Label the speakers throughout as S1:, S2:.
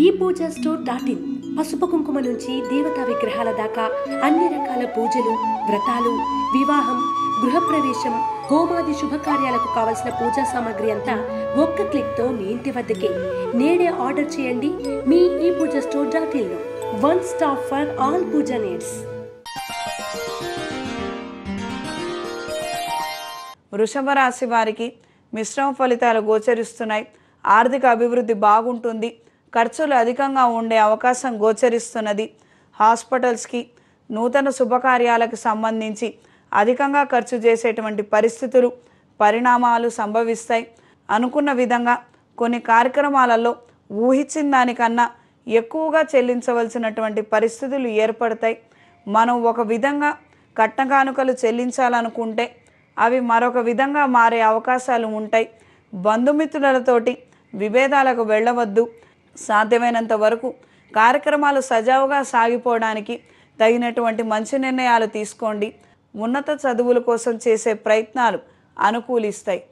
S1: ఈ Puja store dot in పసుపు కుంకుమ నుంచి దేవతా విగ్రహాల దాకా అన్ని రకాల పూజలు వ్రతాలు వివాహం గృహప్రవేశం హోమాది శుభకార్యాలకు కావలసిన పూజా సామాగ్రి అంతా ఒక్క క్లిక్తో మీ ఇంటి వద్దకే నేడే ఆర్డర్ చేయండి మీ ఈ పూజ స్టోర్ డాట్ ఇన్లో one stop for all puja needs వృషభ రాశి వారికి మిశ్రమ ఫలితాలు గోచరిస్తున్నాయి ఆర్థిక అభివృద్ధి బాగుంటుంది ఖర్చులు అధికంగా ఉండే అవకాశం గోచరిస్తున్నది హాస్పిటల్స్కి నూతన శుభకార్యాలకు సంబంధించి అధికంగా ఖర్చు చేసేటువంటి పరిస్థితులు పరిణామాలు సంభవిస్తాయి అనుకున్న విధంగా కొన్ని కార్యక్రమాలలో ఊహించిన దానికన్నా ఎక్కువగా చెల్లించవలసినటువంటి పరిస్థితులు ఏర్పడతాయి మనం ఒక విధంగా కట్టకానుకలు చెల్లించాలనుకుంటే అవి మరొక విధంగా మారే అవకాశాలు ఉంటాయి బంధుమిత్రులతోటి విభేదాలకు వెళ్ళవద్దు సాధ్యమైనంత వరకు కార్యక్రమాలు సజావుగా సాగిపోవడానికి తగినటువంటి మంచి నిర్ణయాలు తీసుకోండి ఉన్నత చదువుల కోసం చేసే ప్రయత్నాలు అనుకూలిస్తాయి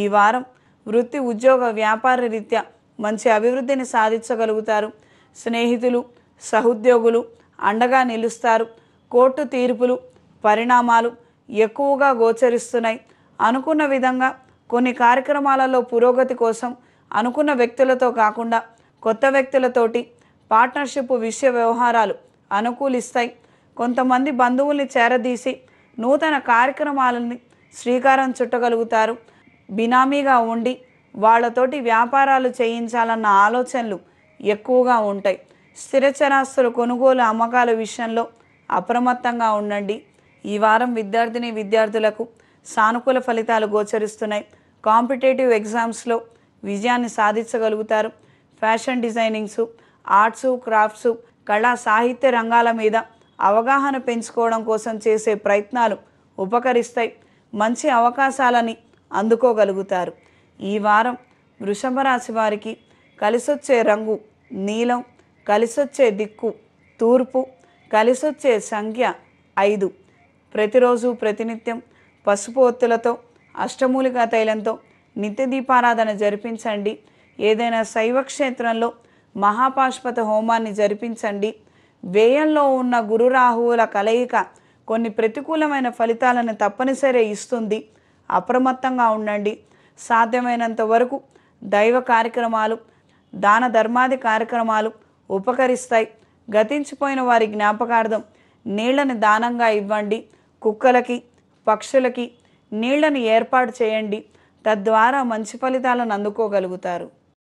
S1: ఈ వారం వృత్తి ఉద్యోగ వ్యాపార రీత్యా మంచి అభివృద్ధిని సాధించగలుగుతారు స్నేహితులు సహోద్యోగులు అండగా నిలుస్తారు కోర్టు తీర్పులు పరిణామాలు ఎక్కువగా గోచరిస్తున్నాయి అనుకున్న విధంగా కొన్ని కార్యక్రమాలలో పురోగతి కోసం అనుకున్న వ్యక్తులతో కాకుండా కొత్త వ్యక్తులతోటి పార్ట్నర్షిప్ విషయ వ్యవహారాలు అనుకూలిస్తాయి కొంతమంది బంధువుల్ని చేరదీసి నూతన కార్యక్రమాలని శ్రీకారం చుట్టగలుగుతారు బినామీగా ఉండి వాళ్లతోటి వ్యాపారాలు చేయించాలన్న ఆలోచనలు ఎక్కువగా ఉంటాయి చరాస్తులు కొనుగోలు అమ్మకాల విషయంలో అప్రమత్తంగా ఉండండి ఈ వారం విద్యార్థిని విద్యార్థులకు సానుకూల ఫలితాలు గోచరిస్తున్నాయి కాంపిటేటివ్ ఎగ్జామ్స్లో విజయాన్ని సాధించగలుగుతారు ఫ్యాషన్ డిజైనింగ్స్ ఆర్ట్స్ క్రాఫ్ట్స్ కళా సాహిత్య రంగాల మీద అవగాహన పెంచుకోవడం కోసం చేసే ప్రయత్నాలు ఉపకరిస్తాయి మంచి అవకాశాలని అందుకోగలుగుతారు ఈ వారం వృషభ రాశి వారికి కలిసొచ్చే రంగు నీలం కలిసొచ్చే దిక్కు తూర్పు కలిసొచ్చే సంఖ్య ఐదు ప్రతిరోజు ప్రతినిత్యం పసుపు ఒత్తులతో అష్టమూలికా తైలంతో నిత్య దీపారాధన జరిపించండి ఏదైనా శైవక్షేత్రంలో మహాపాష్పత హోమాన్ని జరిపించండి వ్యయంలో ఉన్న గురురాహువుల కలయిక కొన్ని ప్రతికూలమైన ఫలితాలను తప్పనిసరి ఇస్తుంది అప్రమత్తంగా ఉండండి సాధ్యమైనంత వరకు దైవ కార్యక్రమాలు దాన ధర్మాది కార్యక్రమాలు ఉపకరిస్తాయి గతించిపోయిన వారి జ్ఞాపకార్థం నీళ్లను దానంగా ఇవ్వండి కుక్కలకి పక్షులకి నీళ్లను ఏర్పాటు చేయండి తద్వారా మంచి ఫలితాలను అందుకోగలుగుతారు